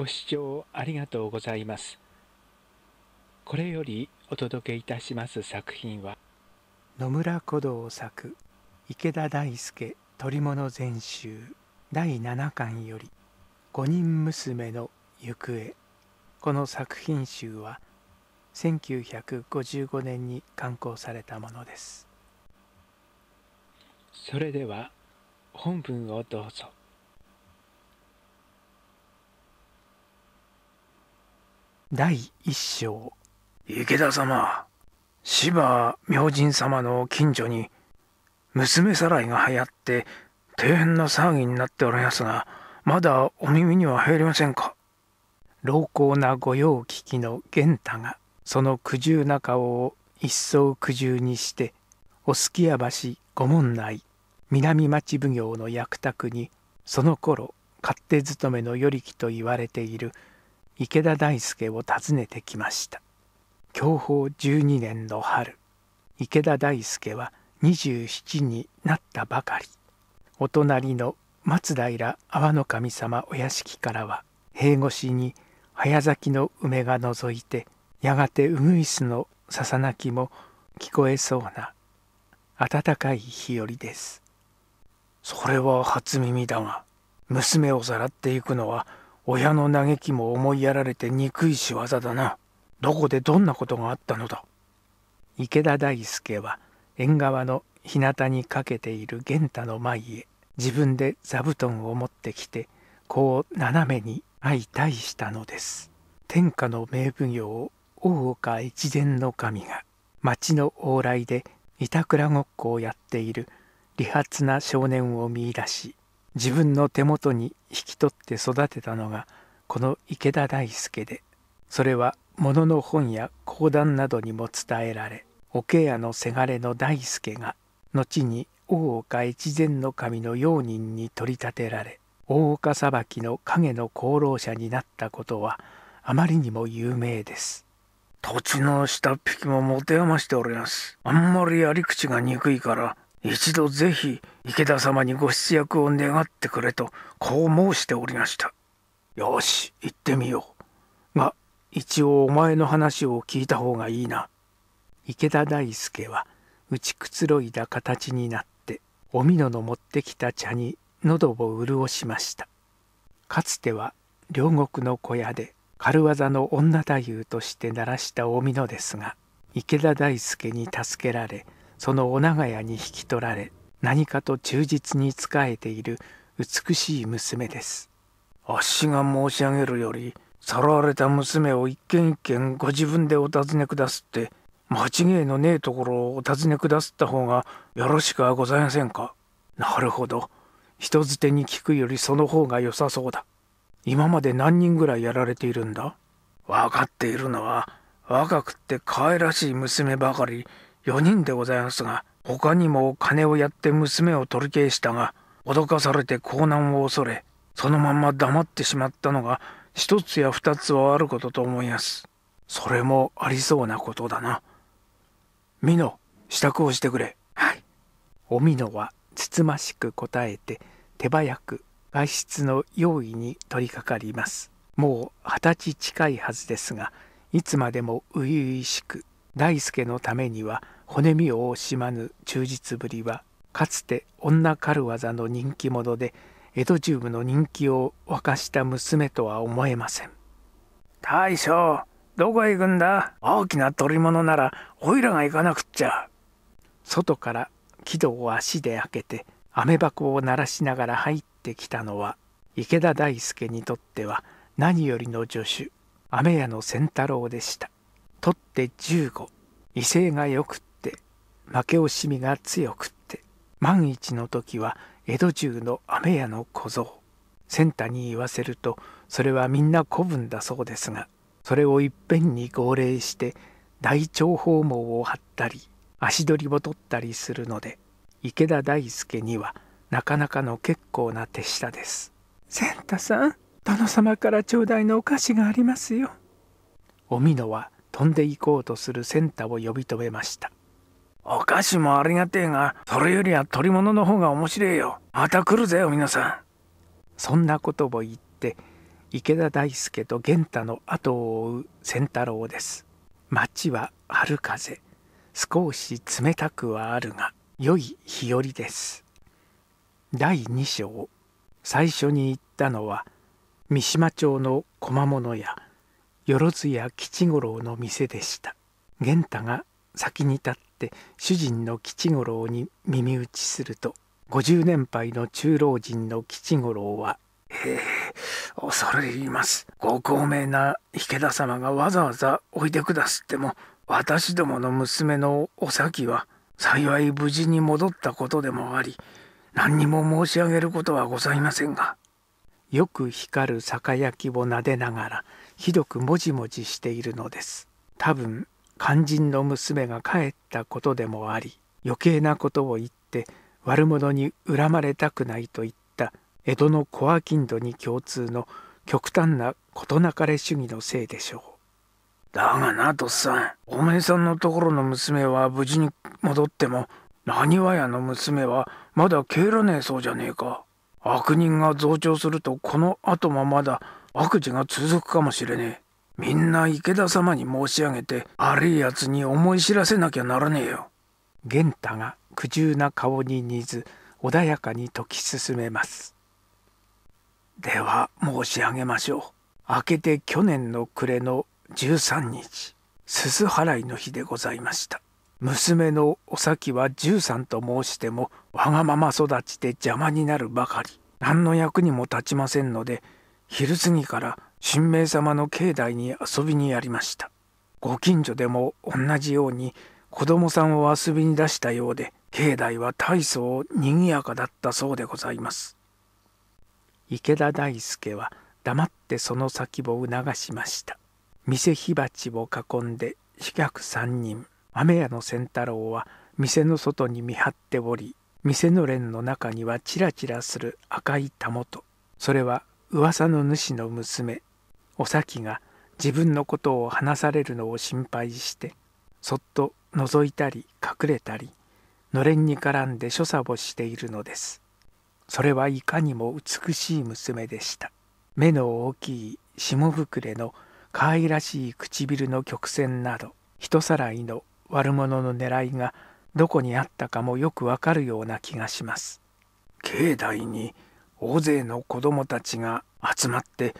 ご視聴ありがとうございます。これよりお届けいたします作品は野村古道作池田大輔鳥物全集第7巻より5人娘の行方この作品集は1955年に刊行されたものですそれでは本文をどうぞ。第一章池田様芝明神様の近所に娘さらいが流行って大変な騒ぎになっておりますがまだお耳には入りませんか老高な御用聞きの源太がその苦渋な顔を一層苦渋にしておすき屋橋御門内南町奉行の役宅にその頃勝手勤めの与力と言われている池田大輔を訪ねてきました享保12年の春池田大輔は27になったばかりお隣の松平阿波守様お屋敷からは塀越しに早咲きの梅が覗いてやがてウグイスのささなきも聞こえそうな暖かい日和ですそれは初耳だが娘をさらっていくのは親の嘆きも思いやられて憎い仕業だなどこでどんなことがあったのだ池田大輔は縁側の日向にかけている玄太の前へ自分で座布団を持ってきてこう斜めに相対したのです天下の名奉行を大岡越前の神が町の往来で板倉ごっこをやっている理髪な少年を見いだし自分の手元に引き取って育てたのがこの池田大輔でそれは物の本や講談などにも伝えられ桶屋のせがれの大輔が後に大岡越前守の用人に取り立てられ大岡裁きの影の功労者になったことはあまりにも有名です。土地の下っ引きも持て余しております。あんまりやり口が憎いから、一度ぜひ池田様にご出役を願ってくれとこう申しておりましたよし行ってみようが一応お前の話を聞いた方がいいな池田大輔は打ちくつろいだ形になっておみのの持ってきた茶に喉を潤しましたかつては両国の小屋で軽業の女太夫として鳴らしたおみのですが池田大輔に助けられそのお長屋に引き取られ何かと忠実に仕えている美しい娘ですあっしが申し上げるよりさらわれた娘を一軒一軒ご自分でお尋ねくだすって間違いのねえところをお尋ねくだすった方がよろしくはございませんかなるほど人づてに聞くよりその方が良さそうだ今まで何人ぐらいやられているんだ分かっているのは若くて可愛らしい娘ばかり4人でございますが他にも金をやって娘を取り消したが脅かされて高難を恐れそのまま黙ってしまったのが一つや二つはあることと思いますそれもありそうなことだな美濃支度をしてくれはいお美濃はつつましく答えて手早く外出の用意に取り掛かりますもう二十歳近いはずですがいつまでも初々しく大輔のためには骨身を惜しまぬ忠実ぶりはかつて女狩る技の人気者で江戸中部の人気を沸かした娘とは思えません大将どこへ行くんだ大きな捕り物ならおいらが行かなくっちゃ外から木戸を足で開けて雨箱を鳴らしながら入ってきたのは池田大輔にとっては何よりの助手雨屋の仙太郎でした取って十五威勢がよくって負け惜しみが強くって万一の時は江戸中の雨屋の小僧ン太に言わせるとそれはみんな古文だそうですがそれをいっぺんに号令して大長訪問を張ったり足取りを取ったりするので池田大輔にはなかなかの結構な手下です。ン太さん殿様から頂戴のお菓子がありますよ。おみのは飛んで行こうとするセンタを呼び止めましたお菓子もありがてえがそれよりは取り物の方が面白いよまた来るぜよ皆さんそんなことを言って池田大輔と源太の後を追う仙太郎です町は春風少し冷たくはあるが良い日和です第2章最初に行ったのは三島町の小間物屋よろずや吉五郎の店でした玄太が先に立って主人の吉五郎に耳打ちすると50年配の中老人の吉五郎は「ええ恐れ入りますご高名な池田様がわざわざおいでくだすっても私どもの娘のお咲は幸い無事に戻ったことでもあり何にも申し上げることはございませんが」よく光る酒焼きをなでながら「ひどくもじもじしているのです多分肝心の娘が帰ったことでもあり余計なことを言って悪者に恨まれたくないといった江戸のコアキンドに共通の極端な事なかれ主義のせいでしょうだがなとっさんお前さんのところの娘は無事に戻っても何わ屋の娘はまだ帰らねえそうじゃねえか悪人が増長するとこの後もまだ悪事が続くかもしれねえ。みんな池田様に申し上げて悪いやつに思い知らせなきゃならねえよ。源太が苦渋な顔に似ず穏やかに解き進めます。では申し上げましょう。明けて去年の暮れの13日、すす払いの日でございました。娘のお咲は13と申してもわがまま育ちで邪魔になるばかり。何の役にも立ちませんので昼過ぎから神明様の境内に遊びにやりましたご近所でも同じように子供さんを遊びに出したようで境内は大層賑やかだったそうでございます池田大輔は黙ってその先を促しました店火鉢を囲んで四客三人雨屋の仙太郎は店の外に見張っており店の連の中にはちらちらする赤いたもとそれは噂の主の娘お咲が自分のことを話されるのを心配してそっと覗いたり隠れたりのれんに絡んで所作をしているのですそれはいかにも美しい娘でした目の大きい霜膨れの可愛らしい唇の曲線など人さらいの悪者の狙いがどこにあったかもよくわかるような気がします境内に大勢の子供たちが集まって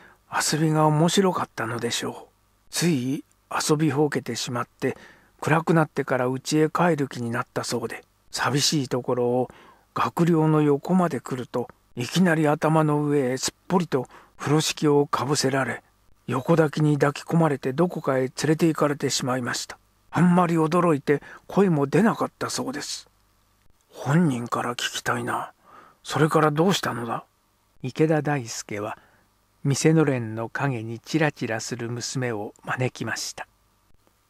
遊びが面白かったのでしょうつい遊びほうけてしまって暗くなってから家へ帰る気になったそうで寂しいところを学寮の横まで来るといきなり頭の上へすっぽりと風呂敷をかぶせられ横抱きに抱き込まれてどこかへ連れて行かれてしまいましたあんまり驚いて声も出なかったそうです本人から聞きたいなそれからどうしたのだ池田大輔は店のれんの陰にちらちらする娘を招きました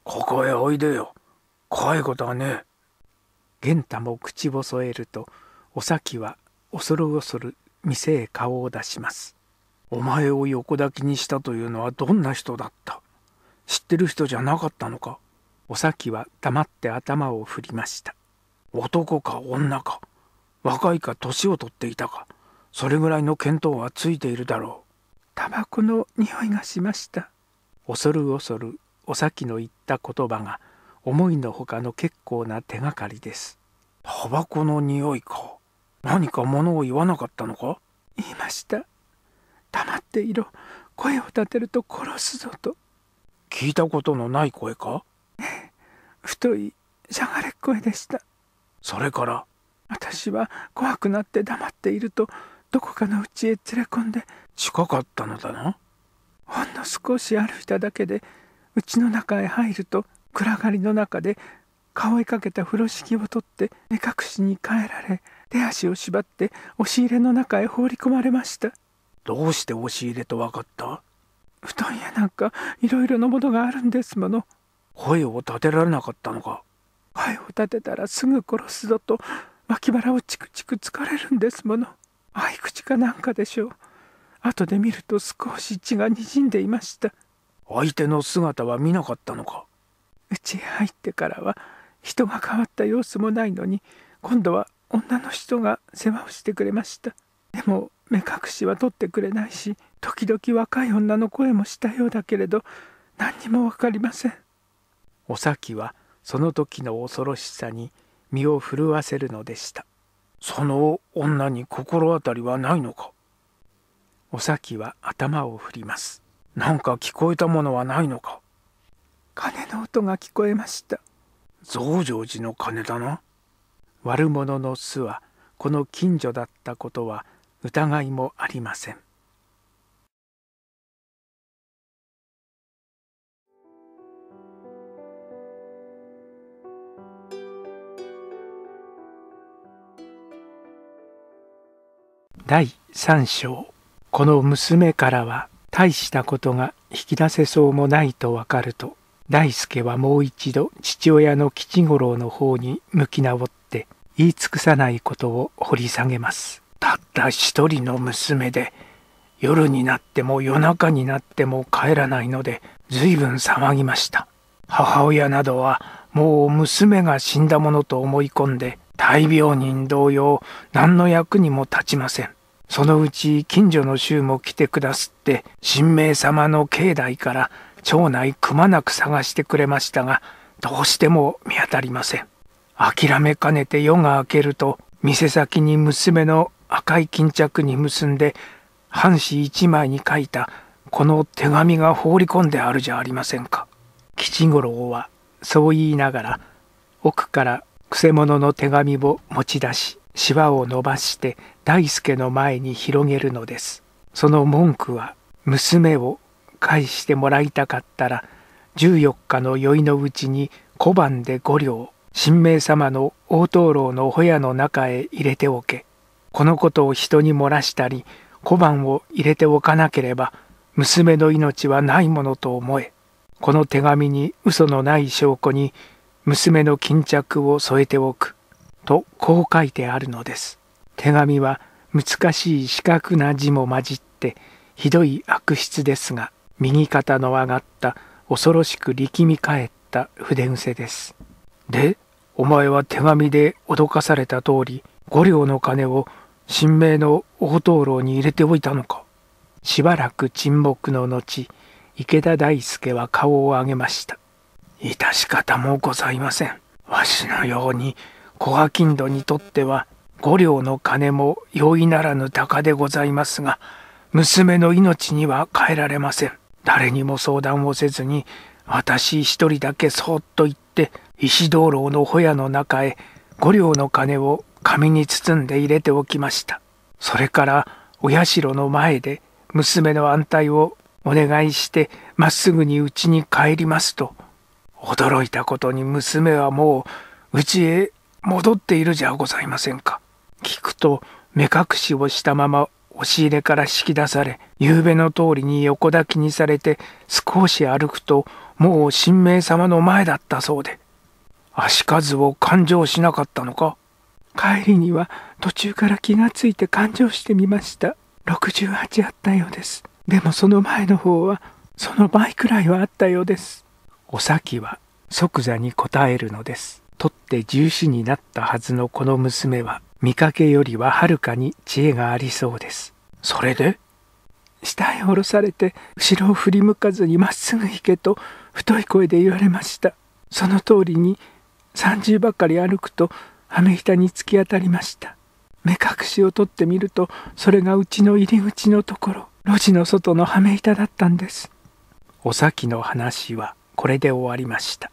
ここへおいでよ怖いことはねえ源太も口添えるとお咲は恐る恐る店へ顔を出しますお前を横抱きにしたというのはどんな人だった知ってる人じゃなかったのかお咲は黙って頭を振りました男か女か若いか年を取っていたかそれぐらいの見当はついているだろうタバコの匂いがしました恐る恐るお先の言った言葉が思いのほかの結構な手がかりですタバコの匂いか何か物を言わなかったのか言いました黙っていろ声を立てると殺すぞと聞いたことのない声か太いしゃがれ声でしたそれから私は怖くなって黙っているとどこかの家へ連れ込んで近かったのだなほんの少し歩いただけで家の中へ入ると暗がりの中で顔いかけた風呂敷を取って目隠しに帰られ手足を縛って押し入れの中へ放り込まれましたどうして押し入れと分かった布団やなんかいろいろなものがあるんですもの声を立てられなかったのか声を立てたらすぐ殺すぞと脇腹をチクチク疲れるんですもの合口かなんかでしょう後で見ると少し血がにじんでいました相手の姿は見なかったのかうちへ入ってからは人が変わった様子もないのに今度は女の人が世話をしてくれましたでも目隠しは取ってくれないし時々若い女の声もしたようだけれど何にも分かりませんお咲はその時の恐ろしさに身を震わせるのでしたその女に心当たりはないのかお咲は頭を振ります。なんか聞こえたものはないのか鐘の音が聞こえました。増上寺の鐘だな。悪者の巣はこの近所だったことは疑いもありません。第3章この娘からは大したことが引き出せそうもないとわかると大助はもう一度父親の吉五郎の方に向き直って言い尽くさないことを掘り下げますたった一人の娘で夜になっても夜中になっても帰らないので随分騒ぎました母親などはもう娘が死んだものと思い込んで大病人同様何の役にも立ちませんそのうち近所の衆も来てくだすって神明様の境内から町内くまなく探してくれましたがどうしても見当たりません諦めかねて夜が明けると店先に娘の赤い巾着に結んで半紙一枚に書いたこの手紙が放り込んであるじゃありませんか吉五郎はそう言いながら奥からくせ者の手紙を持ち出ししわを伸ばして大輔の前に広げるのです。その文句は娘を返してもらいたかったら14日の宵のうちに小判で5両神明様の大灯籠のホヤの中へ入れておけ。このことを人に漏らしたり小判を入れておかなければ娘の命はないものと思え。この手紙に嘘のない証拠に娘の巾着を添えておく。とこう書いてあるのです。手紙は難しい四角な字も混じってひどい悪質ですが右肩の上がった恐ろしく力み返った筆癖です。でお前は手紙で脅かされた通り五両の金を神明の大灯籠に入れておいたのか。しばらく沈黙の後池田大輔は顔を上げました。致し方もございません。わしのように小商人にとっては五両の金も容易ならぬ高でございますが、娘の命には変えられません。誰にも相談をせずに、私一人だけそっと行って、石灯籠のホヤの中へ五両の金を紙に包んで入れておきました。それからお社の前で娘の安泰をお願いしてまっすぐにうちに帰りますと驚いたことに娘はもううちへ戻っているじゃございませんか。聞くと目隠しをしたまま押し入れから引き出され夕べの通りに横抱きにされて少し歩くともう神明様の前だったそうで足数を勘定しなかったのか帰りには途中から気がついて勘定してみました68あったようですでもその前の方はその倍くらいはあったようですお先は即座に答えるのです取って重視になったはずのこの娘は見かけよりははるかに知恵がありそうです。それで下へ下ろされて後ろを振り向かずにまっすぐ行けと太い声で言われましたその通りに30ばかり歩くと羽目板に突き当たりました目隠しを取ってみるとそれがうちの入り口のところ路地の外の羽目板だったんですお先の話はこれで終わりました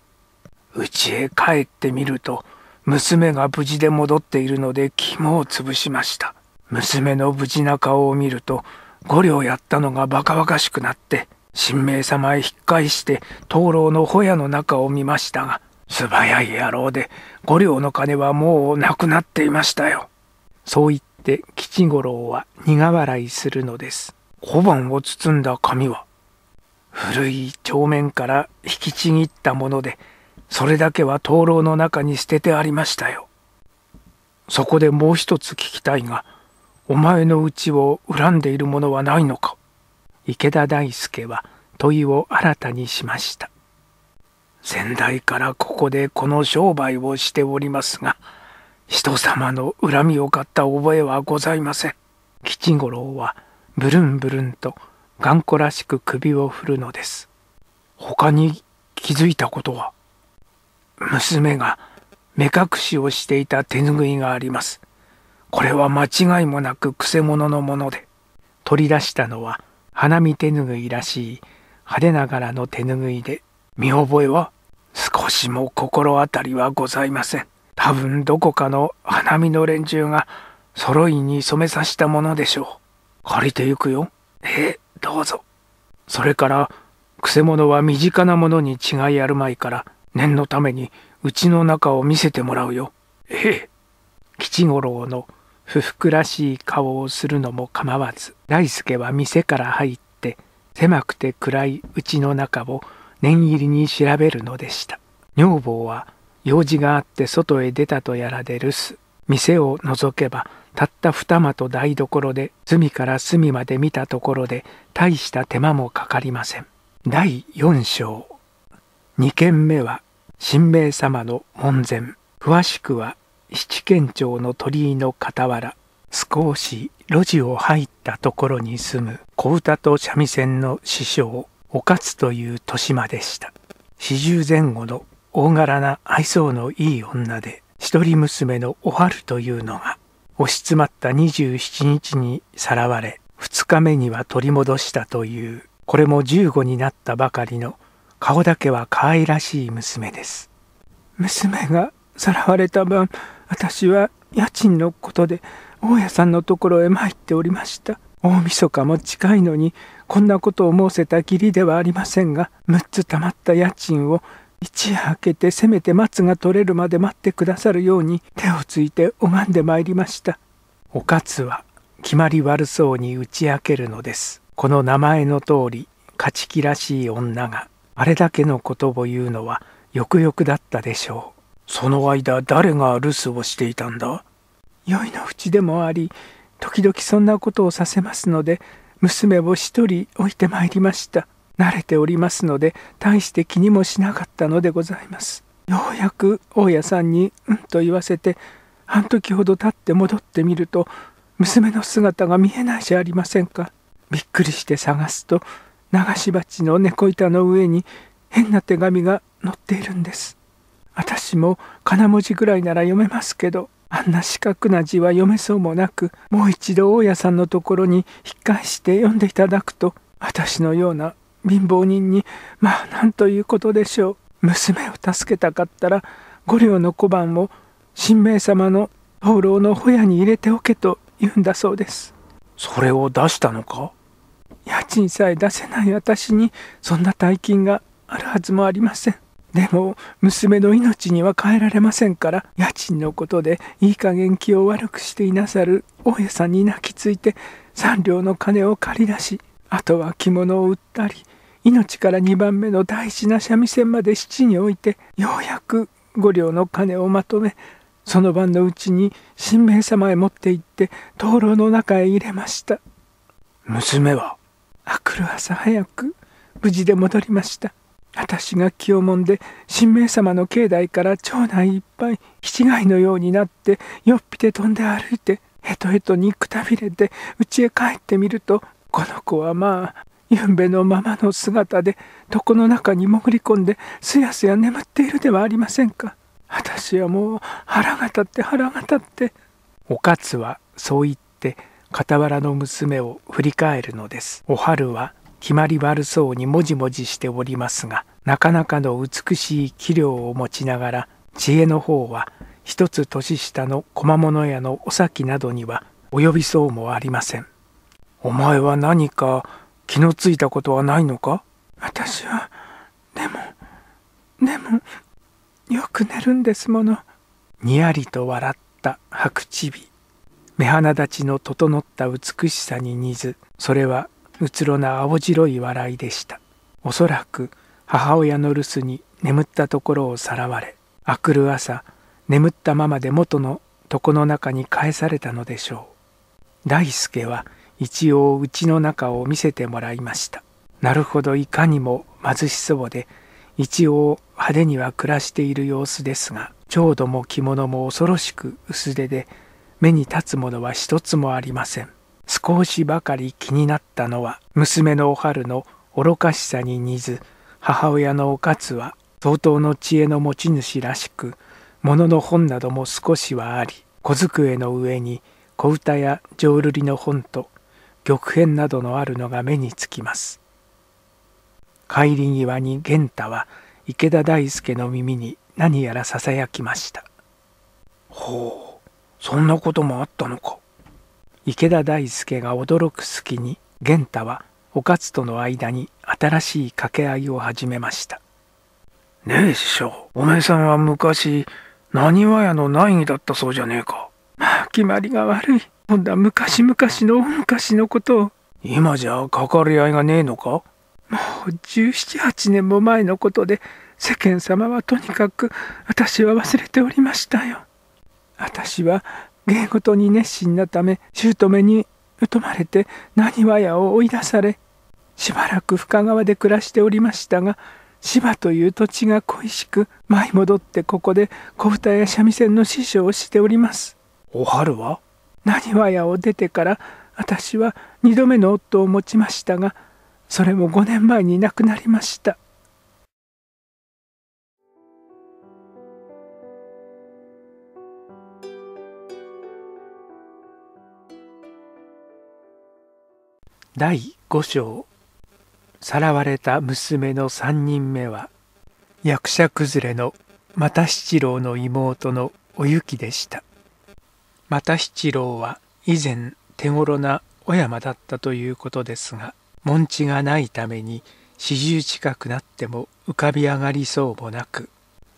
家へ帰ってみると娘が無事で戻っているので肝を潰しました娘の無事な顔を見ると五両やったのがバカバカしくなって神明様へ引っ返して灯籠のホヤの中を見ましたが素早い野郎で五両の金はもうなくなっていましたよそう言って吉五郎は苦笑いするのです小判を包んだ紙は古い帳面から引きちぎったものでそれだけは灯籠の中に捨ててありましたよ。そこでもう一つ聞きたいが、お前のうちを恨んでいるものはないのか池田大輔は問いを新たにしました。先代からここでこの商売をしておりますが、人様の恨みを買った覚えはございません。吉五郎はブルンブルンと頑固らしく首を振るのです。他に気づいたことは娘が目隠しをしていた手ぬぐいがあります。これは間違いもなくくせ者のもので、取り出したのは花見手ぬぐいらしい派手ながらの手ぬぐいで、見覚えは少しも心当たりはございません。多分どこかの花見の連中が揃いに染めさしたものでしょう。借りてゆくよ。ええ、どうぞ。それから、くせ者は身近なものに違いあるまいから、念のためにうちの中を見せてもらうよ。ええ。吉五郎の不服らしい顔をするのも構わず大助は店から入って狭くて暗いうちの中を念入りに調べるのでした女房は用事があって外へ出たとやらで留守店を覗けばたった二間と台所で隅から隅まで見たところで大した手間もかかりません第4章2軒目は神明様の門前詳しくは七軒町の鳥居の傍ら少し路地を入ったところに住む小唄と三味線の師匠おかつという年島でした四十前後の大柄な愛想のいい女で一人娘のお春というのが押し詰まった二十七日にさらわれ二日目には取り戻したというこれも十五になったばかりの顔だけは可愛らしい娘です娘がさらわれた晩私は家賃のことで大家さんのところへ参っておりました大晦日も近いのにこんなことを申せた義理ではありませんが6つたまった家賃を一夜明けてせめて松が取れるまで待ってくださるように手をついて拝んでまいりましたおかつは決まり悪そうに打ち明けるのですこの名前の通り勝ち気らしい女があれだけのことを言うのはよくよくだったでしょう。その間誰が留守をしていたんだ酔いのうちでもあり、時々そんなことをさせますので、娘を一人置いてまいりました。慣れておりますので、大して気にもしなかったのでございます。ようやく大家さんに、うんと言わせて、半時ほど経って戻ってみると、娘の姿が見えないじゃありませんか。びっくりして探すと、流し鉢の猫板の上に変な手紙が載っているんです私も金文字ぐらいなら読めますけどあんな四角な字は読めそうもなくもう一度大家さんのところに引っ返して読んでいただくと私のような貧乏人にまあなんということでしょう娘を助けたかったら五両の小判を神明様の灯籠のホヤに入れておけと言うんだそうですそれを出したのか家賃さえ出せない私にそんな大金があるはずもありませんでも娘の命には代えられませんから家賃のことでいい加減気を悪くしていなさる大家さんに泣きついて三両の金を借り出しあとは着物を売ったり命から2番目の大事な三味線まで七に置いてようやく5両の金をまとめその晩のうちに神明様へ持って行って灯籠の中へ入れました娘はあくる朝早く無事で戻りました私が気をもんで神明様の境内から町内いっぱい七貝のようになってよっぴで飛んで歩いてへとへとにくたびれて家へ帰ってみるとこの子はまあゆんべのままの姿で床の中に潜り込んですやすや眠っているではありませんか私はもう腹が立って腹が立っておかつはそう言って傍らの娘を振り返るのです。お春は決まり悪そうにもじもじしておりますが、なかなかの美しい器量を持ちながら、知恵の方は一つ年下の小物屋のお先などには及びそうもありません。お前は何か気のついたことはないのか私は、でも、でも、よく寝るんですもの。にやりと笑った白チビ。目鼻立ちの整った美しさに似ずそれはうつろな青白い笑いでしたおそらく母親の留守に眠ったところをさらわれあくる朝眠ったままで元の床の中に返されたのでしょう大介は一応家の中を見せてもらいましたなるほどいかにも貧しそうで一応派手には暮らしている様子ですがちょうども着物も恐ろしく薄手で目に立つものは一つもありません少しばかり気になったのは娘のお春の愚かしさに似ず母親のおかつは相当の知恵の持ち主らしく物の本なども少しはあり小机の上に小唄や浄瑠璃の本と玉片などのあるのが目につきます帰り際に源太は池田大輔の耳に何やらささやきました。ほうそんなこともあったのか池田大輔が驚く隙に源太はおかつとの間に新しい掛け合いを始めましたねえ師匠おめえさんは昔何話屋の内儀だったそうじゃねえかまあ決まりが悪い今度は昔々の昔のことを今じゃかかり合いがねえのかもう1 7 8年も前のことで世間様はとにかく私は忘れておりましたよ私は芸事に熱心なため姑に疎まれて何わやを追い出されしばらく深川で暮らしておりましたが芝という土地が恋しく舞い戻ってここで小唄や三味線の師匠をしておりますお春は何わやを出てから私は2度目の夫を持ちましたがそれも5年前に亡くなりました第5章さらわれた娘の3人目は役者崩れの又七郎の妹のお雪でした又七郎は以前手頃な小山だったということですが門地がないために四十近くなっても浮かび上がりそうもなく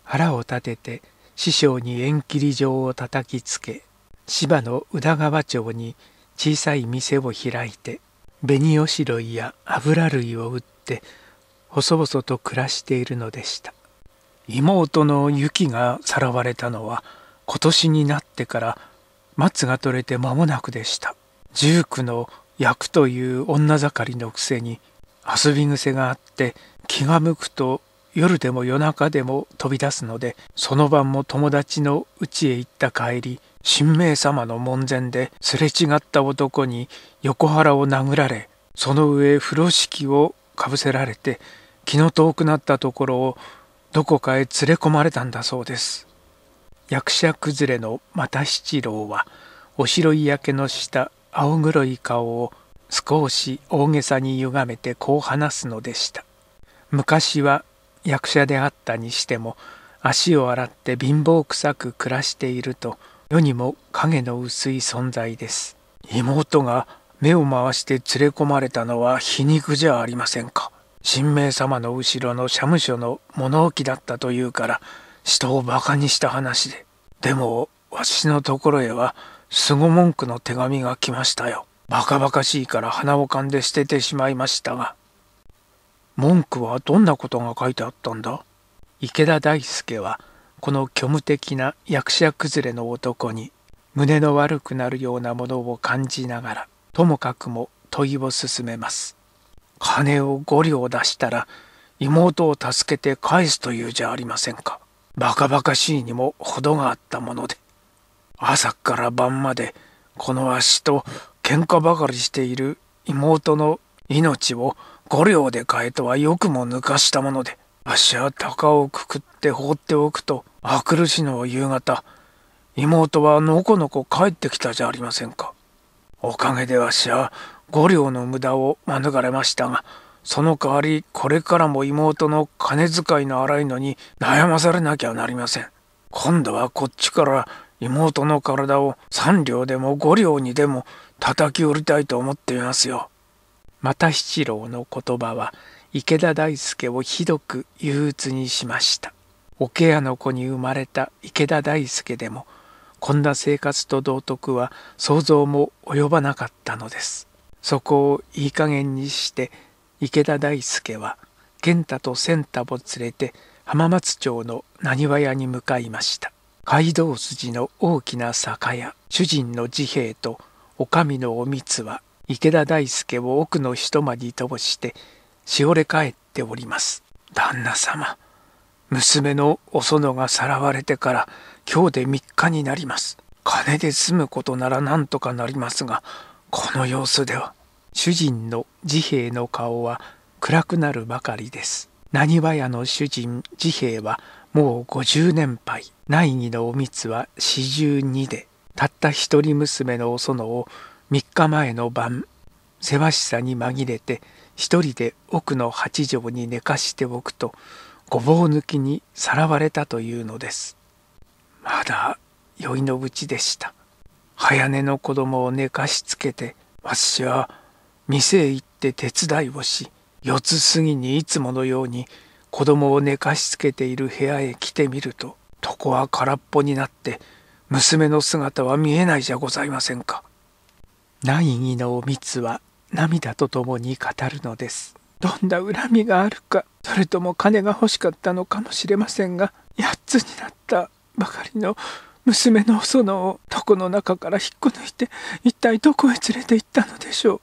腹を立てて師匠に縁切り状を叩きつけ芝の宇田川町に小さい店を開いて紅おしろいや油類を打って細々と暮らしているのでした妹の雪がさらわれたのは今年になってから松が取れて間もなくでした十九の役という女盛りのくせに遊び癖があって気が向くと夜でも夜中でも飛び出すのでその晩も友達の家へ行った帰り神明様の門前ですれ違った男に横腹を殴られその上風呂敷をかぶせられて気の遠くなったところをどこかへ連れ込まれたんだそうです役者崩れの又七郎はお白い焼けのした青黒い顔を少し大げさに歪めてこう話すのでした昔は役者であったにしても足を洗って貧乏臭く暮らしていると世にも影の薄い存在です妹が目を回して連れ込まれたのは皮肉じゃありませんか神明様の後ろの社務所の物置だったというから人をバカにした話ででも私のところへは凄ご文句の手紙が来ましたよバカバカしいから鼻をかんで捨ててしまいましたが文句はどんなことが書いてあったんだ池田大輔はこの虚無的な役者崩れの男に胸の悪くなるようなものを感じながらともかくも問いを進めます。金を5両出したら妹を助けて返すというじゃありませんか。バカバカしいにも程があったもので。朝から晩までこの足と喧嘩ばかりしている妹の命を5両で買えとはよくも抜かしたもので。足は鷹をくくって放っておくと明くる日の夕方妹はのこのこ帰ってきたじゃありませんかおかげでわしは五両の無駄を免れましたがその代わりこれからも妹の金遣いの荒いのに悩まされなきゃなりません今度はこっちから妹の体を三両でも五両にでも叩き売りたいと思っていますよ又七郎の言葉は池田大輔をひどく憂鬱にしました桶屋の子に生まれた池田大輔でもこんな生活と道徳は想像も及ばなかったのですそこをいい加減にして池田大輔は健太と仙太を連れて浜松町の浪速屋に向かいました街道筋の大きな酒屋主人の治兵衛と女将のおみつは池田大輔を奥の一間に通してしおれ返っております旦那様娘のお園がさらわれてから今日で3日になります金で済むことならなんとかなりますがこの様子では主人の治兵衛の顔は暗くなるばかりです何話屋の主人治兵衛はもう50年配内儀のお蜜はは42でたった一人娘のお園を3日前の晩せわしさに紛れて一人で奥の八畳に寝かしておくとごぼう抜きにさらわれたというのですまだいのうちでした早寝の子供を寝かしつけて私は店へ行って手伝いをし四つ過ぎにいつものように子供を寝かしつけている部屋へ来てみると床は空っぽになって娘の姿は見えないじゃございませんか。内儀のおみつは涙とともに語るのです。どんな恨みがあるかそれとも金が欲しかったのかもしれませんが八つになったばかりの娘の園を床の中から引っこ抜いて一体どこへ連れて行ったのでしょ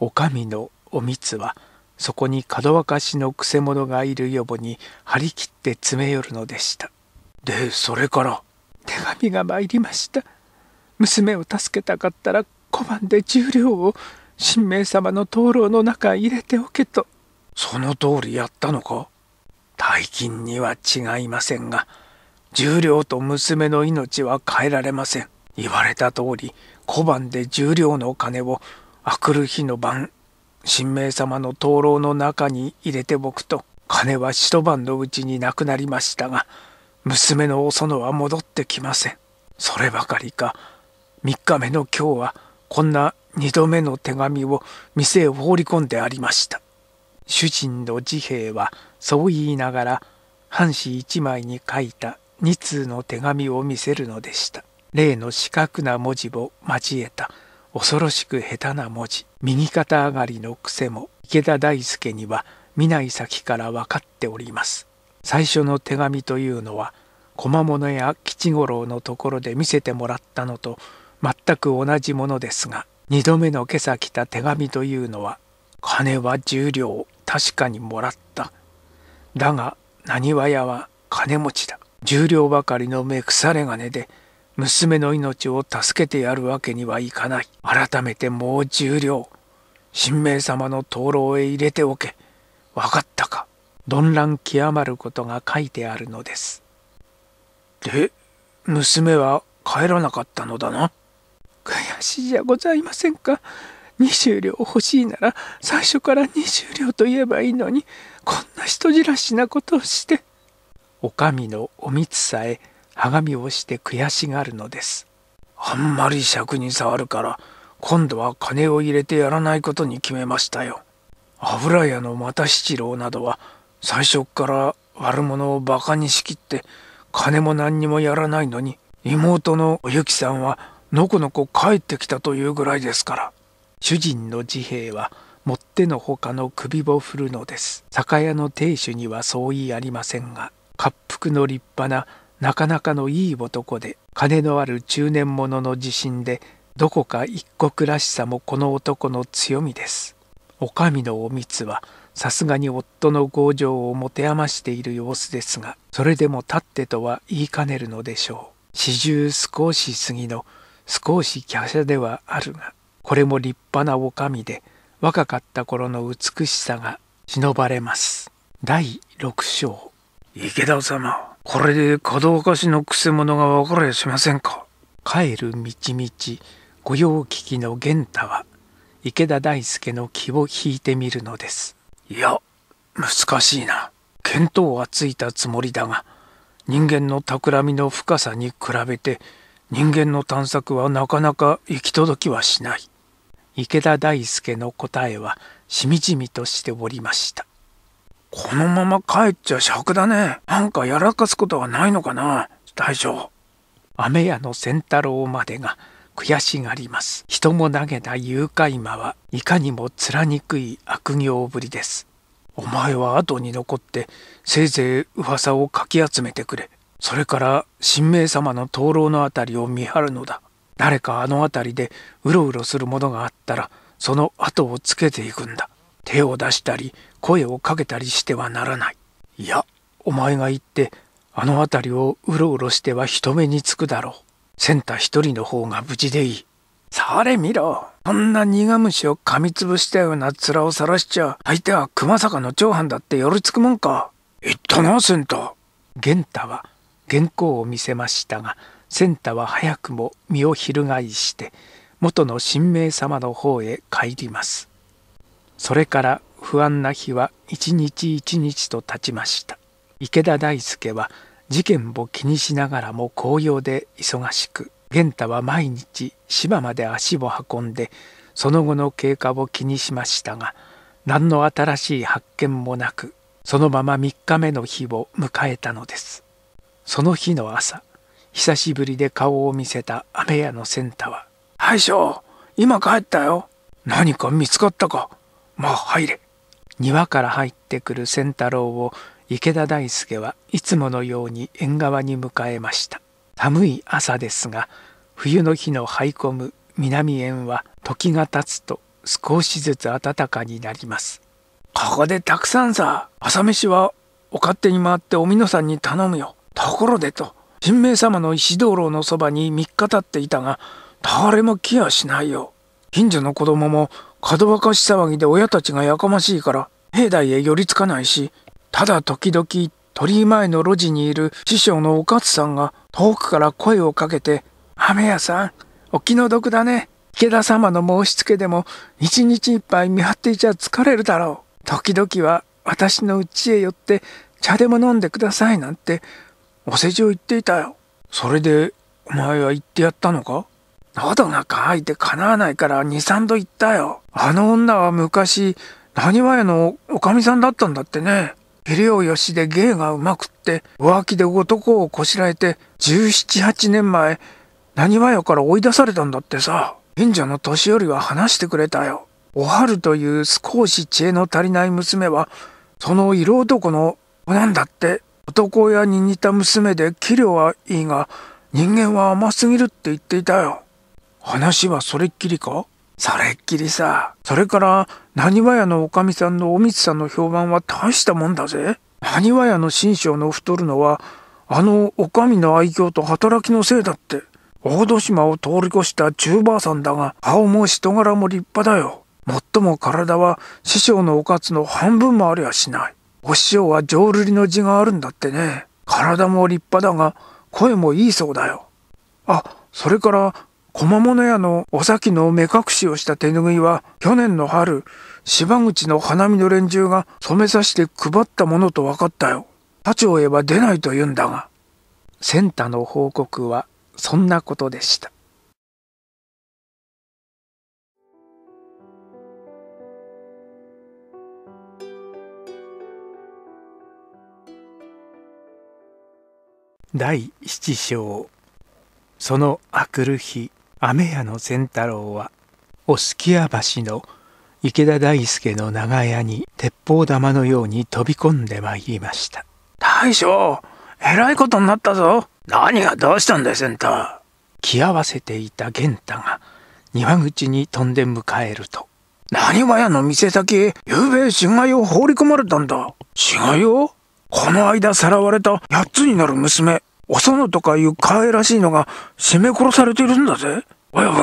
うお上のおみつはそこに門若しのくせ者がいる予ぼに張り切って詰め寄るのでしたでそれから手紙が参りました娘を助けたかったら小判で十両を神明様の灯籠の中入れておけと。その通りやったのか大金には違いませんが、十両と娘の命は変えられません。言われた通り、小判で十両の金を、あくる日の晩、神明様の灯籠の中に入れておくと、金は一晩のうちになくなりましたが、娘のお園は戻ってきません。そればかりか、三日目の今日は、こんな二度目の手紙を店へ放り込んでありました。主人の治兵衛はそう言いながら半紙一枚に書いた二通の手紙を見せるのでした。例の四角な文字を交えた恐ろしく下手な文字右肩上がりの癖も池田大輔には見ない先から分かっております。最初の手紙というのは小間物や吉五郎のところで見せてもらったのと全く同じものですが2度目の今朝来た手紙というのは金は十両確かにもらっただが何わ屋は金持ちだ十両ばかりの目腐れ金で娘の命を助けてやるわけにはいかない改めてもう十両神明様の灯籠へ入れておけ分かったかどらん極まることが書いてあるのですで娘は帰らなかったのだな悔しいじゃございませんか。20両欲しいなら最初から20両と言えばいいのにこんな人じらしなことをしてお上のおみつさえはがみをして悔しがるのですあんまり尺に触るから今度は金を入れてやらないことに決めましたよ油屋の又七郎などは最初から悪者をバカにしきって金も何にもやらないのに妹のおゆきさんはのこのこ帰ってきたというぐらいですから。主人の治兵衛はもってのほかの首を振るのです。酒屋の亭主には相違ありませんが、恰幅の立派ななかなかのいい男で、金のある中年者の自信で、どこか一国らしさもこの男の強みです。お上のお光は、さすがに夫の強情を持て余している様子ですが、それでも立ってとは言いかねるのでしょう。四十少し過ぎの少し華奢ではあるが、これも立派な女将で、若かった頃の美しさが忍ばれます。第六章。池田様、これでかどうかしのくせ者が分かりゃしませんか。帰る道々御用聞きの源太は、池田大輔の気を引いてみるのです。いや、難しいな。見当はついたつもりだが、人間の企みの深さに比べて、人間の探索はなかなか行き届きはしない。池田大輔の答えはしみじみとしておりました。このまま帰っちゃ尺だね。なんかやらかすことはないのかな、大将。雨屋の仙太郎までが悔しがります。人も投げた誘拐魔はいかにも貫くい悪行ぶりです。お前は後に残ってせいぜい噂をかき集めてくれ。それから神明様の灯籠の辺りを見張るのだ誰かあの辺りでうろうろするものがあったらその後をつけていくんだ手を出したり声をかけたりしてはならないいやお前が言ってあの辺りをうろうろしては人目につくだろうセンタ一人の方が無事でいいそれ見ろそんな苦虫を噛みつぶしたような面をさらしちゃ相手は熊坂の長藩だって寄りつくもんか言ったなセンタ源太は原稿を見せましたが仙太は早くも身を翻して元の神明様の方へ帰りますそれから不安な日は一日一日と経ちました池田大輔は事件も気にしながらも紅葉で忙しく玄太は毎日芝まで足を運んでその後の経過を気にしましたが何の新しい発見もなくそのまま3日目の日を迎えたのですその日の朝、久しぶりで顔を見せた雨屋のセンタは、大将、今帰ったよ。何か見つかったか。まあ入れ。庭から入ってくる仙太郎を池田大輔はいつものように縁側に迎えました。寒い朝ですが、冬の日の這い込む南園は時が経つと少しずつ暖かになります。ここでたくさんさ、朝飯はお勝手に回っておみのさんに頼むよ。ところでと神明様の石灯籠のそばに3日経っていたが誰も来やしないよ近所の子供もかどかし騒ぎで親たちがやかましいから境内へ寄りつかないしただ時々鳥居前の路地にいる師匠のお勝さんが遠くから声をかけて「雨屋さんお気の毒だね池田様の申しつけでも一日いっぱい見張っていちゃ疲れるだろう時々は私の家へ寄って茶でも飲んでください」なんてお世辞を言っていたよ。それで、お前は言ってやったのか喉が渇いて叶わないから2、3度言ったよ。あの女は昔、何わ屋のおかみさんだったんだってね。秀をよしで芸がうまくって、浮気で男をこしらえて、17、8年前、何わ屋から追い出されたんだってさ。近所の年寄りは話してくれたよ。おはるという少し知恵の足りない娘は、その色男の子なんだって。男親に似た娘で器量はいいが人間は甘すぎるって言っていたよ。話はそれっきりかそれっきりさ。それから、何話屋のおかみさんのおみつさんの評判は大したもんだぜ。何話屋の新章の太るのは、あのおかみの愛嬌と働きのせいだって。大戸島を通り越した中婆さんだが、顔も人柄も立派だよ。もっとも体は師匠のおかつの半分もありゃしない。お師匠は浄瑠璃の字があるんだってね。体も立派だが、声もいいそうだよ。あ、それから、間物屋のお先の目隠しをした手ぬぐいは、去年の春、芝口の花見の連中が染めさして配ったものと分かったよ。他庁へは出ないと言うんだが。センタの報告は、そんなことでした。第七章そのあくる日雨屋の善太郎はおすき屋橋の池田大輔の長屋に鉄砲玉のように飛び込んでまいりました大将えらいことになったぞ何がどうしたんだ善太着合わせていた源太が庭口に飛んで迎えると何わやの店先ゆうべ死骸を放り込まれたんだ死骸をこの間さらわれた八つになる娘お園とかいう可愛らしいのが絞め殺されているんだぜ。おいおい、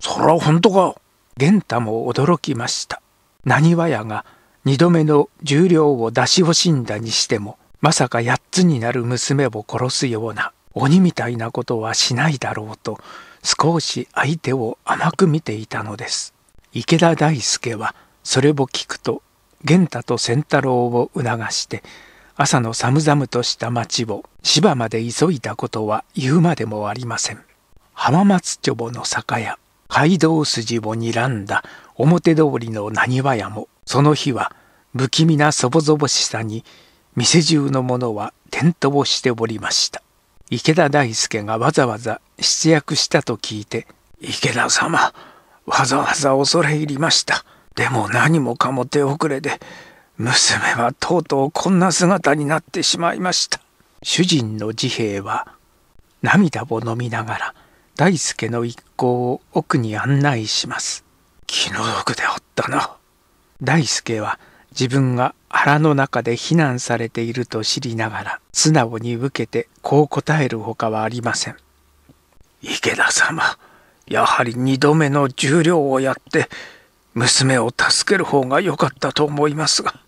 そ本当か。玄太も驚きました。何わやが二度目の重量を出し惜しんだにしても、まさか八つになる娘を殺すような鬼みたいなことはしないだろうと、少し相手を甘く見ていたのです。池田大輔はそれを聞くと、玄太と仙太郎を促して、朝の寒々とした町を芝まで急いだことは言うまでもありません浜松ボの酒屋街道筋を睨んだ表通りのなにわ屋もその日は不気味なそぼぞぼしさに店中の者は転倒をしておりました池田大輔がわざわざ失約したと聞いて「池田様わざわざ恐れ入りました」でも何もかも手遅れで娘はとうとうこんな姿になってしまいました主人の治兵衛は涙を飲みながら大輔の一行を奥に案内します気の毒であったな大輔は自分が腹の中で避難されていると知りながら素直に受けてこう答えるほかはありません池田様やはり二度目の重量をやって娘を助ける方が良かったと思いますが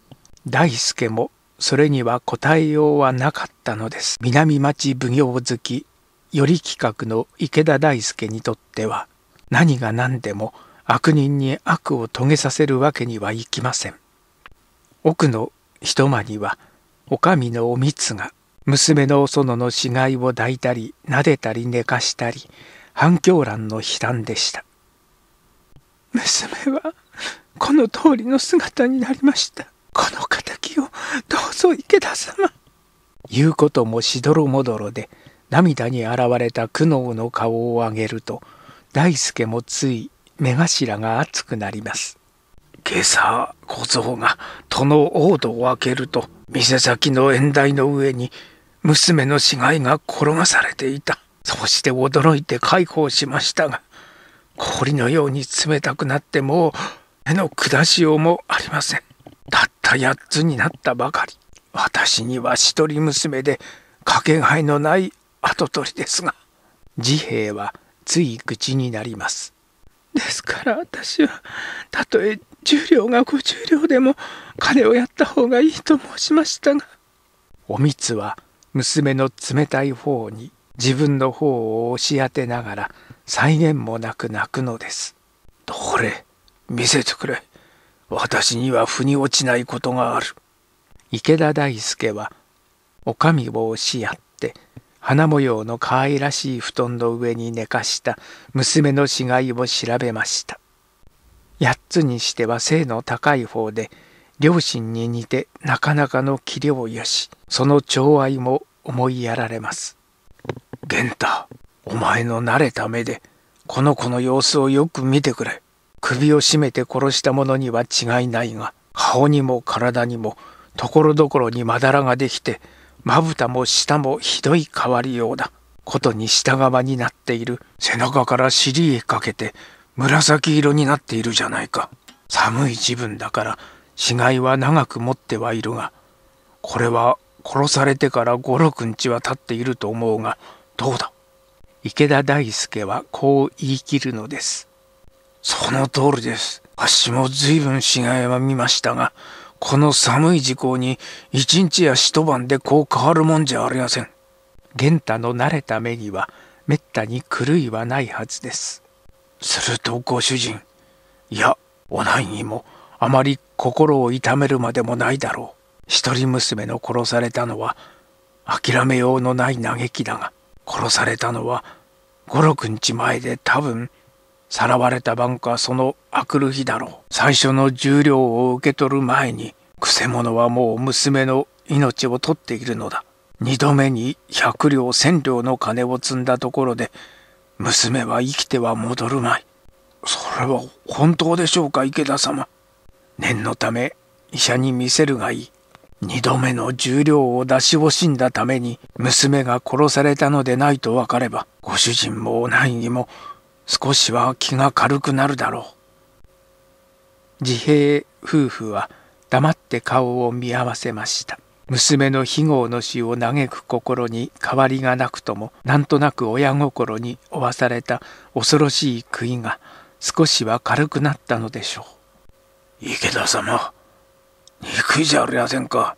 大輔もそれには答えようはなかったのです南町奉行好きより企画の池田大輔にとっては何が何でも悪人に悪を遂げさせるわけにはいきません奥の一間には女将のお蜜が娘のお園の死骸を抱いたり撫でたり寝かしたり反響乱の悲嘆でした娘はこの通りの姿になりましたこの敵をどうぞ池田様言うこともしどろもどろで涙に現れた苦悩の顔を上げると大助もつい目頭が熱くなります今朝小僧が戸の大戸を開けると店先の縁台の上に娘の死骸が転がされていたそうして驚いて解放しましたが氷のように冷たくなってもう目の下しようもありませんたった8つになったばかり私には一人娘でかけがえのない跡取りですが治兵衛はつい口になりますですから私はたとえ十両が50両でも金をやった方がいいと申しましたがおみつは娘の冷たい方に自分の方を押し当てながら際限もなく泣くのです。どれ、見せてくれ。私には腑に落ちないことがある。池田大輔は、お将を押しやって、花模様の可愛らしい布団の上に寝かした娘の死骸を調べました。八つにしては背の高い方で、両親に似てなかなかの器量よし、その寵愛も思いやられます。玄太、お前の慣れた目でこの子の様子をよく見てくれ首を絞めて殺した者には違いないが顔にも体にもところどころにまだらができてまぶたも舌もひどい変わりようだことに下側になっている背中から尻へかけて紫色になっているじゃないか寒い時分だから死骸は長く持ってはいるがこれは殺されてから56日は経っていると思うがどうだ池田大輔はこう言い切るのです。その通りです。足も随分死骸は見ましたが、この寒い時候に一日や一晩でこう変わるもんじゃありません。玄太の慣れた目にはめったに狂いはないはずです。するとご主人、いや、お内にもあまり心を痛めるまでもないだろう。一人娘の殺されたのは諦めようのない嘆きだが、殺されたのは五六日前で多分さらわれた晩かその明くる日だろう最初の重量を受け取る前にくせ者はもう娘の命を取っているのだ二度目に百両千両の金を積んだところで娘は生きては戻るまいそれは本当でしょうか池田様念のため医者に見せるがいい二度目の重量を出し惜しんだために娘が殺されたのでないと分かればご主人もお内儀も少しは気が軽くなるだろう自閉夫婦は黙って顔を見合わせました娘の非業の死を嘆く心に変わりがなくともなんとなく親心に負わされた恐ろしい悔いが少しは軽くなったのでしょう池田様憎いじゃありませんか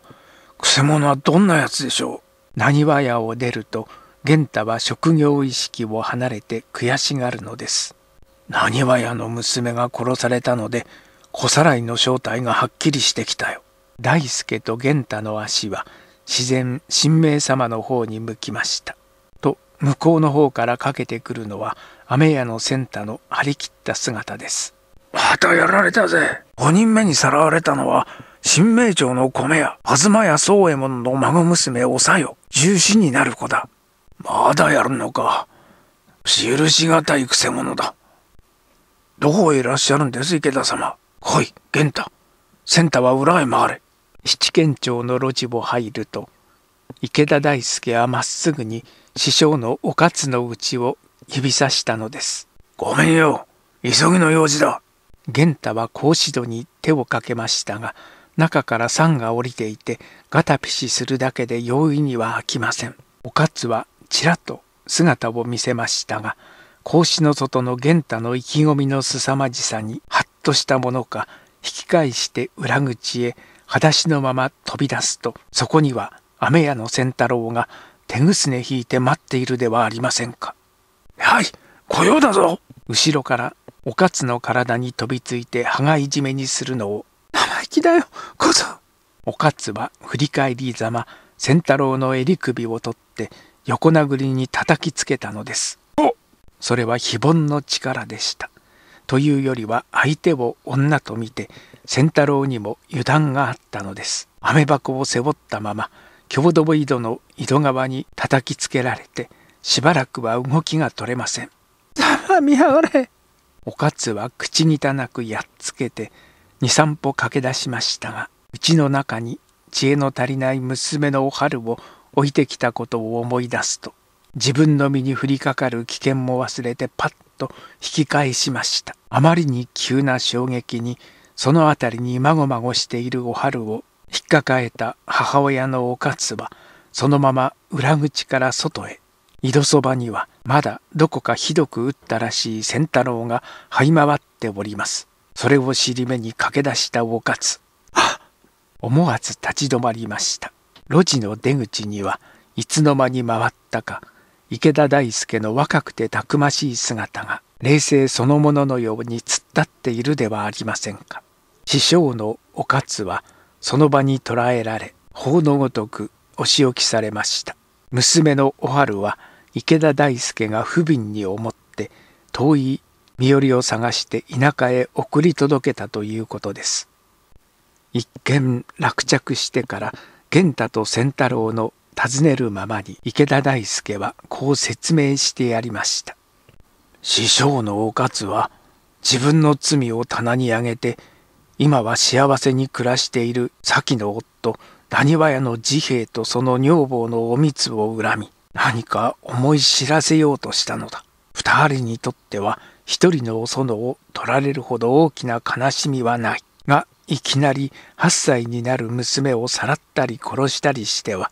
くせ者はどんなやつでしょうなにわ屋を出ると玄太は職業意識を離れて悔しがるのですなにわ屋の娘が殺されたので小さらいの正体がはっきりしてきたよ大輔と玄太の足は自然神明様の方に向きましたと向こうの方からかけてくるのは雨屋のセンタの張り切った姿ですまたやられたぜ5人目にさらわれたのは新名町の米屋、東屋宗右衛門の孫娘おさよ、重視になる子だ。まだやるのか。るしがたいくせ者だ。どこへいらっしゃるんです、池田様。はい、源太。センタは裏へ回れ。七軒町の路地を入ると、池田大輔はまっすぐに師匠のおかつの家を指さしたのです。ごめんよ、急ぎの用事だ。源太は格子戸に手をかけましたが、中から酸が降りていてガタピシするだけで容易には飽きませんおかつはちらっと姿を見せましたが格子の外の源太の意気込みの凄まじさにハッとしたものか引き返して裏口へ裸足のまま飛び出すとそこには雨屋の仙太郎が手ぐすね引いて待っているではありませんか。はい来ようだぞ後ろからおかつの体に飛びついて羽がいじめにするのをだよこそお勝は振り返りざま仙太郎の襟首を取って横殴りに叩きつけたのですそれは非凡の力でしたというよりは相手を女と見て仙太郎にも油断があったのです雨箱を背負ったまま郷土井戸の井戸川に叩きつけられてしばらくは動きが取れません。さあ見やがれおかつは口汚くやっつけて二三歩駆け出しましたがうちの中に知恵の足りない娘のお春を置いてきたことを思い出すと自分の身に降りかかる危険も忘れてパッと引き返しましたあまりに急な衝撃にその辺りにまごまごしているお春を引っかかえた母親のおかつはそのまま裏口から外へ井戸そばにはまだどこかひどく打ったらしい仙太郎が這い回っておりますそれを尻目に駆け出したおかつ思わず立ち止まりました路地の出口にはいつの間に回ったか池田大輔の若くてたくましい姿が冷静そのもののように突っ立っているではありませんか師匠のおかつはその場に捕らえられ法のごとくお仕置きされました娘のおはるは池田大輔が不憫に思って遠い身寄りを探して田舎へ送り届けたということです一見落着してから源太と仙太郎の尋ねるままに池田大輔はこう説明してやりました師匠のおかは自分の罪を棚に上げて今は幸せに暮らしている先の夫浪速屋の治兵衛とその女房のお蜜を恨み何か思い知らせようとしたのだ二人にとっては一人のお園を取られるほど大きな悲しみはない。が、いきなり8歳になる娘をさらったり殺したりしては、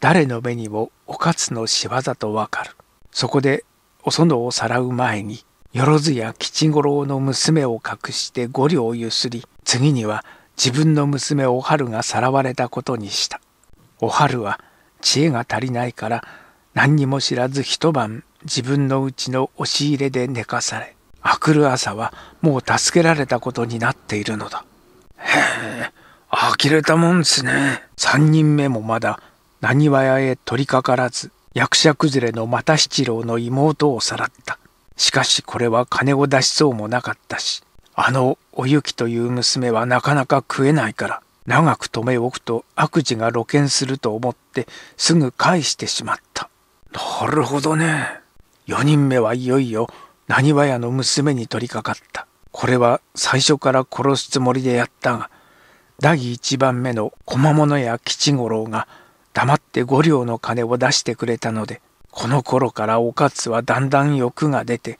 誰の目にもおかつの仕業とわかる。そこで、お園をさらう前に、よろずや吉五郎の娘を隠して五両をゆすり、次には自分の娘お春がさらわれたことにした。お春は知恵が足りないから、何にも知らず一晩自分のうちの押し入れで寝かされあくる朝はもう助けられたことになっているのだ。へえ、呆れたもんですね。三人目もまだ何話屋へ取りかからず、役者崩れの又七郎の妹をさらった。しかしこれは金を出しそうもなかったし、あのおゆきという娘はなかなか食えないから、長く留め置くと悪事が露見すると思ってすぐ返してしまった。なるほどね。4人目はいよいよ何は屋の娘に取り掛かった。これは最初から殺すつもりでやったが、第一番目の小間物屋吉五郎が黙って五両の金を出してくれたので、この頃からおかつはだんだん欲が出て、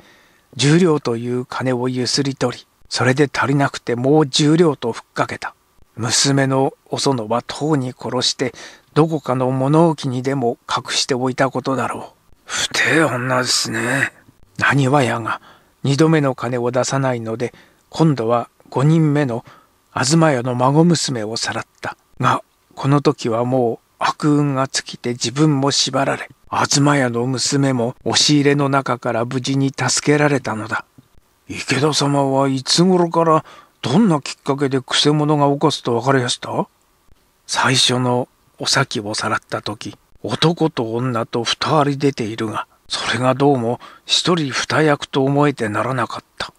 十両という金をゆすり取り、それで足りなくてもう十両とふっかけた。娘のお園はとうに殺して、どこかの物置にでも隠しておいたことだろう。不定女ですね。何はやが二度目の金を出さないので今度は五人目の東屋の孫娘をさらったがこの時はもう悪運が尽きて自分も縛られ東屋の娘も押し入れの中から無事に助けられたのだ池田様はいつ頃からどんなきっかけでくせ者が起こすと分かりやした最初のお先をさらった時男と女とあ人出ているがそれがどうも一人二役と思えてならなかった。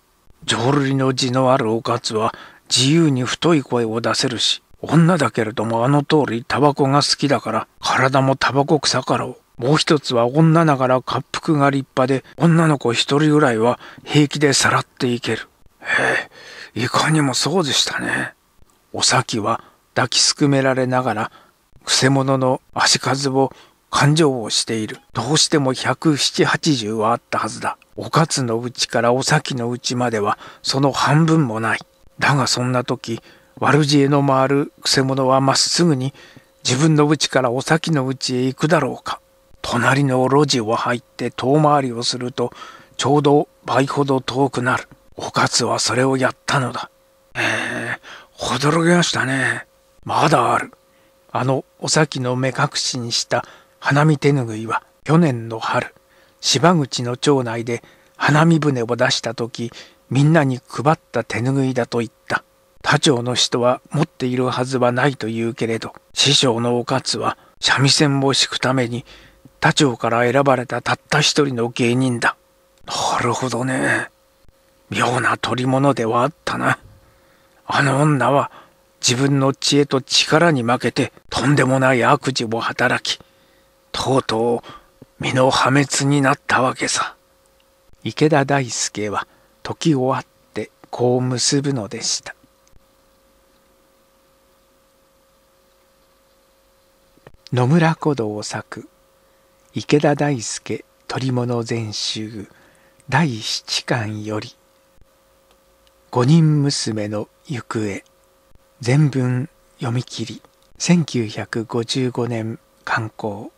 浄瑠璃の字のあるおかつは自由に太い声を出せるし、女だけれどもあの通りタバコが好きだから体もタバコ臭かろう。もう一つは女ながら滑腹が立派で女の子一人ぐらいは平気でさらっていける。へえ、いかにもそうでしたね。お先は抱きすくめられながら、くせ者の足数を感情をしている。どうしても1七7 80はあったはずだ。おかつのうちからお先のうちまではその半分もない。だがそんな時、悪知恵の回るくせ者はまっすぐに自分のうちからお先のうちへ行くだろうか。隣の路地を入って遠回りをするとちょうど倍ほど遠くなる。おかつはそれをやったのだ。ええ驚きましたね。まだある。あのお先の目隠しにした花見手ぬぐいは去年の春芝口の町内で花見船を出した時みんなに配った手ぬぐいだと言った他町の人は持っているはずはないと言うけれど師匠のおかつは三味線を敷くために他町から選ばれたたった一人の芸人だなるほどね妙な取り物ではあったなあの女は自分の知恵と力に負けてとんでもない悪事を働きとうとう身の破滅になったわけさ。池田大輔は時をあってこう結ぶのでした。野村古道作池田大輔取物全集第七巻より五人娘の行方全文読み切り1955年刊行